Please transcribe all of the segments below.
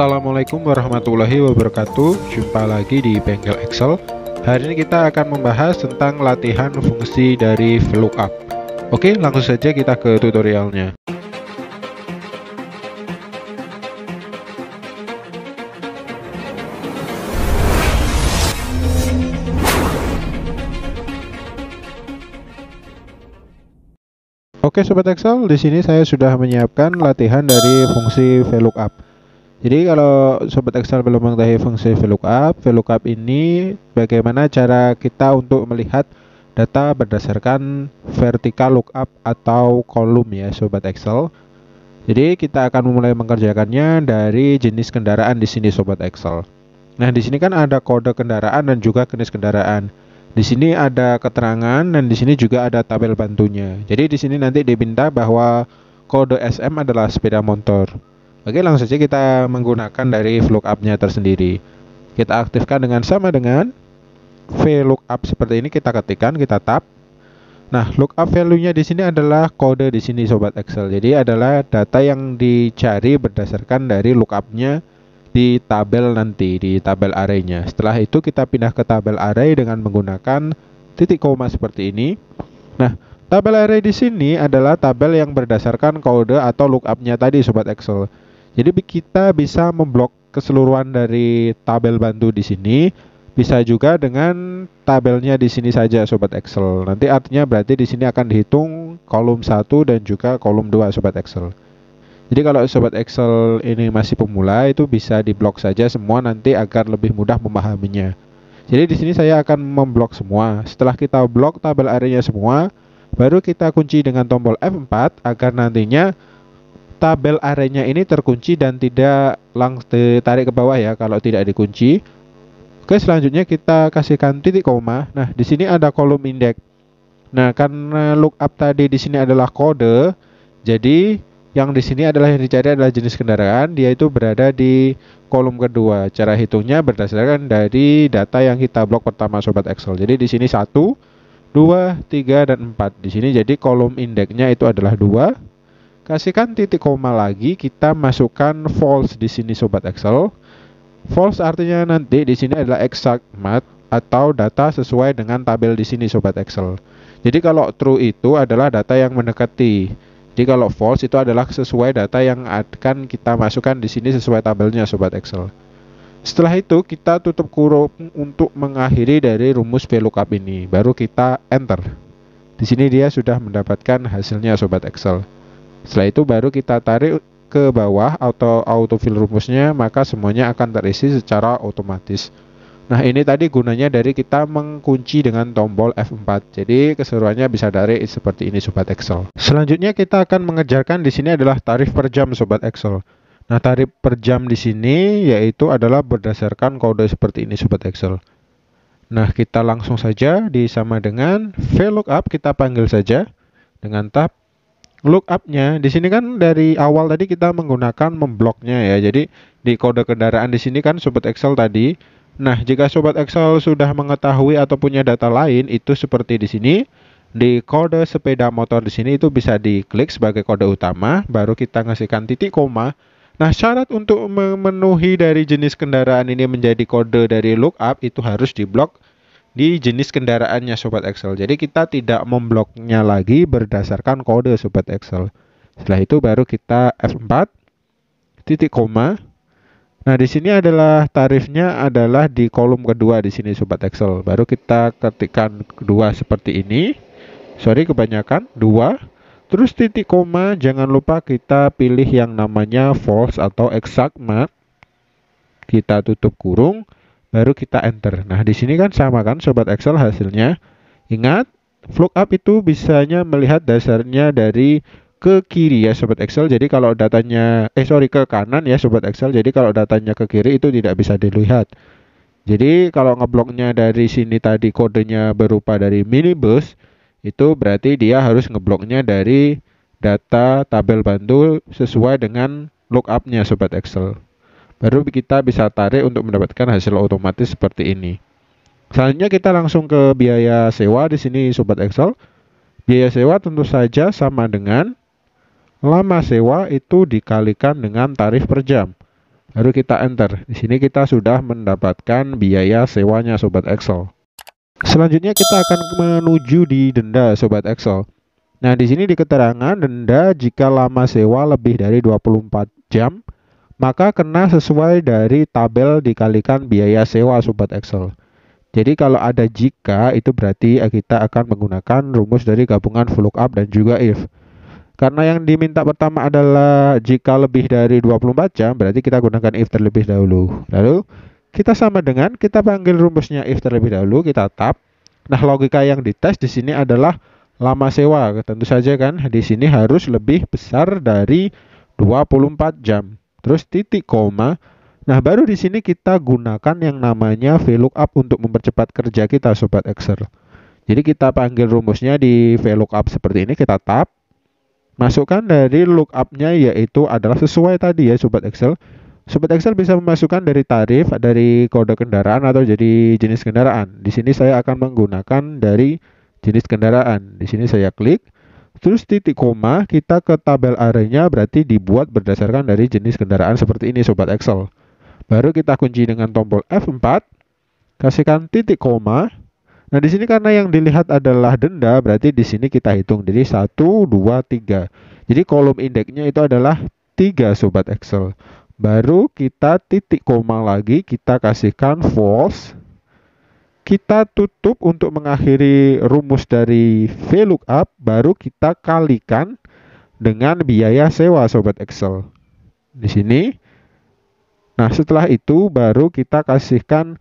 Assalamualaikum warahmatullahi wabarakatuh Jumpa lagi di Bengkel Excel Hari ini kita akan membahas tentang latihan fungsi dari VLOOKUP Oke langsung saja kita ke tutorialnya Oke Sobat Excel, di sini saya sudah menyiapkan latihan dari fungsi VLOOKUP. Jadi kalau sobat Excel belum mengetahui fungsi VLOOKUP, VLOOKUP ini bagaimana cara kita untuk melihat data berdasarkan vertikal lookup atau kolom ya sobat Excel. Jadi kita akan memulai mengerjakannya dari jenis kendaraan di sini sobat Excel. Nah, di sini kan ada kode kendaraan dan juga jenis kendaraan. Di sini ada keterangan dan di sini juga ada tabel bantunya. Jadi di sini nanti diminta bahwa kode SM adalah sepeda motor. Oke, langsung saja kita menggunakan dari VLOOKUP-nya tersendiri. Kita aktifkan dengan sama dengan VLOOKUP seperti ini kita ketikkan, kita tap. Nah, lookup value-nya di sini adalah kode di sini sobat Excel. Jadi adalah data yang dicari berdasarkan dari lookup-nya di tabel nanti di tabel arraynya. Setelah itu kita pindah ke tabel array dengan menggunakan titik koma seperti ini. Nah, tabel array di sini adalah tabel yang berdasarkan kode atau lookup-nya tadi sobat Excel. Jadi kita bisa memblok keseluruhan dari tabel bantu di sini, bisa juga dengan tabelnya di sini saja sobat Excel. Nanti artinya berarti di sini akan dihitung kolom 1 dan juga kolom 2 sobat Excel. Jadi kalau sobat Excel ini masih pemula itu bisa diblok saja semua nanti agar lebih mudah memahaminya. Jadi di sini saya akan memblok semua. Setelah kita blok tabel areanya semua, baru kita kunci dengan tombol F4 agar nantinya tabel arenya ini terkunci dan tidak langsung ditarik ke bawah ya kalau tidak dikunci. Oke, selanjutnya kita kasihkan titik koma. Nah, di sini ada kolom indeks. Nah, karena lookup tadi di sini adalah kode, jadi yang di sini adalah yang dicari adalah jenis kendaraan, dia itu berada di kolom kedua. Cara hitungnya berdasarkan dari data yang kita blok pertama sobat Excel. Jadi di sini satu, dua, tiga dan empat. Di sini jadi kolom indeksnya itu adalah dua. Kasihkan titik koma lagi, kita masukkan false di sini sobat Excel. False artinya nanti di sini adalah exact math atau data sesuai dengan tabel di sini sobat Excel. Jadi kalau true itu adalah data yang mendekati. Jadi kalau false itu adalah sesuai data yang akan kita masukkan di sini sesuai tabelnya sobat Excel. Setelah itu kita tutup kurung untuk mengakhiri dari rumus VLOOKUP ini. Baru kita enter. Di sini dia sudah mendapatkan hasilnya sobat Excel. Setelah itu baru kita tarik ke bawah atau autofill rumusnya, maka semuanya akan terisi secara otomatis. Nah, ini tadi gunanya dari kita mengkunci dengan tombol F4. Jadi, keseruannya bisa dari seperti ini Sobat Excel. Selanjutnya kita akan mengejarkan di sini adalah tarif per jam Sobat Excel. Nah, tarif per jam di sini yaitu adalah berdasarkan kode seperti ini Sobat Excel. Nah, kita langsung saja di sama dengan VLOOKUP kita panggil saja dengan tab look lookupnya di sini kan dari awal tadi kita menggunakan membloknya ya jadi di kode kendaraan di sini kan sobat Excel tadi nah jika sobat Excel sudah mengetahui atau punya data lain itu seperti di sini di kode sepeda motor di sini itu bisa diklik sebagai kode utama baru kita ngasihkan titik koma nah syarat untuk memenuhi dari jenis kendaraan ini menjadi kode dari lookup itu harus diblok di jenis kendaraannya Sobat Excel. Jadi kita tidak membloknya lagi berdasarkan kode Sobat Excel. Setelah itu baru kita F4 titik koma. Nah, di sini adalah tarifnya adalah di kolom kedua di sini Sobat Excel. Baru kita ketikkan kedua seperti ini. Sorry kebanyakan dua. Terus titik koma jangan lupa kita pilih yang namanya false atau exact mark. Kita tutup kurung baru kita enter. Nah, di sini kan sama kan sobat Excel hasilnya. Ingat, lookup itu bisanya melihat dasarnya dari ke kiri ya sobat Excel. Jadi kalau datanya eh sorry ke kanan ya sobat Excel. Jadi kalau datanya ke kiri itu tidak bisa dilihat. Jadi kalau ngebloknya dari sini tadi kodenya berupa dari minibus itu berarti dia harus ngebloknya dari data tabel bantu sesuai dengan lookupnya sobat Excel. Baru kita bisa tarik untuk mendapatkan hasil otomatis seperti ini. Selanjutnya kita langsung ke biaya sewa di sini Sobat Excel. Biaya sewa tentu saja sama dengan lama sewa itu dikalikan dengan tarif per jam. Baru kita enter. Di sini kita sudah mendapatkan biaya sewanya Sobat Excel. Selanjutnya kita akan menuju di denda Sobat Excel. Nah, di sini di keterangan denda jika lama sewa lebih dari 24 jam maka kena sesuai dari tabel dikalikan biaya sewa Sobat Excel. Jadi kalau ada jika itu berarti kita akan menggunakan rumus dari gabungan up dan juga if. Karena yang diminta pertama adalah jika lebih dari 24 jam berarti kita gunakan if terlebih dahulu. Lalu kita sama dengan kita panggil rumusnya if terlebih dahulu, kita tap. Nah, logika yang dites di sini adalah lama sewa. Tentu saja kan di sini harus lebih besar dari 24 jam terus titik koma. Nah, baru di sini kita gunakan yang namanya VLOOKUP untuk mempercepat kerja kita sobat Excel. Jadi kita panggil rumusnya di VLOOKUP seperti ini, kita tap, Masukkan dari lookupnya yaitu adalah sesuai tadi ya sobat Excel. Sobat Excel bisa memasukkan dari tarif, dari kode kendaraan atau jadi jenis kendaraan. Di sini saya akan menggunakan dari jenis kendaraan. Di sini saya klik. Terus titik koma kita ke tabel arenya berarti dibuat berdasarkan dari jenis kendaraan seperti ini Sobat Excel. Baru kita kunci dengan tombol F4, kasihkan titik koma. Nah, di sini karena yang dilihat adalah denda, berarti di sini kita hitung jadi 1 2 3. Jadi kolom indeksnya itu adalah 3 Sobat Excel. Baru kita titik koma lagi, kita kasihkan false kita tutup untuk mengakhiri rumus dari VLOOKUP baru kita kalikan dengan biaya sewa sobat Excel. Di sini. Nah, setelah itu baru kita kasihkan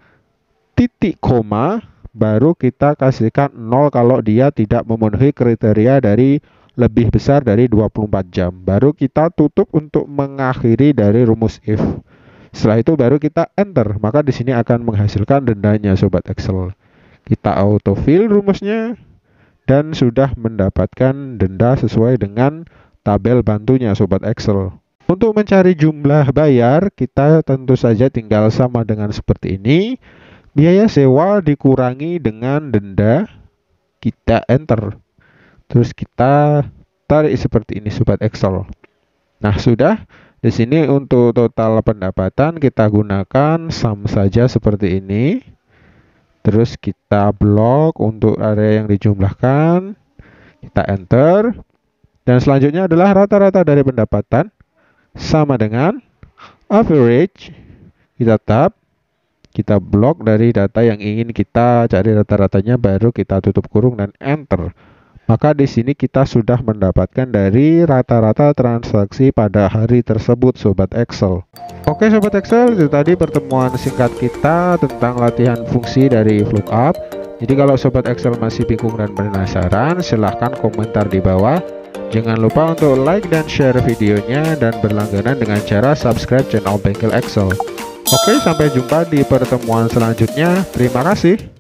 titik koma, baru kita kasihkan nol kalau dia tidak memenuhi kriteria dari lebih besar dari 24 jam. Baru kita tutup untuk mengakhiri dari rumus if. Setelah itu baru kita enter, maka di sini akan menghasilkan dendanya sobat Excel. Kita autofill rumusnya dan sudah mendapatkan denda sesuai dengan tabel bantunya sobat Excel. Untuk mencari jumlah bayar, kita tentu saja tinggal sama dengan seperti ini. Biaya sewa dikurangi dengan denda, kita enter. Terus kita tarik seperti ini sobat Excel. Nah, sudah di sini untuk total pendapatan kita gunakan sum saja seperti ini. Terus kita blok untuk area yang dijumlahkan. Kita enter. Dan selanjutnya adalah rata-rata dari pendapatan sama dengan average. Kita tap. Kita blok dari data yang ingin kita cari rata-ratanya baru kita tutup kurung dan enter. Maka di sini kita sudah mendapatkan dari rata-rata transaksi pada hari tersebut Sobat Excel. Oke Sobat Excel, itu tadi pertemuan singkat kita tentang latihan fungsi dari lookup. Jadi kalau Sobat Excel masih bingung dan penasaran, silahkan komentar di bawah. Jangan lupa untuk like dan share videonya dan berlangganan dengan cara subscribe channel Bengkel Excel. Oke, sampai jumpa di pertemuan selanjutnya. Terima kasih.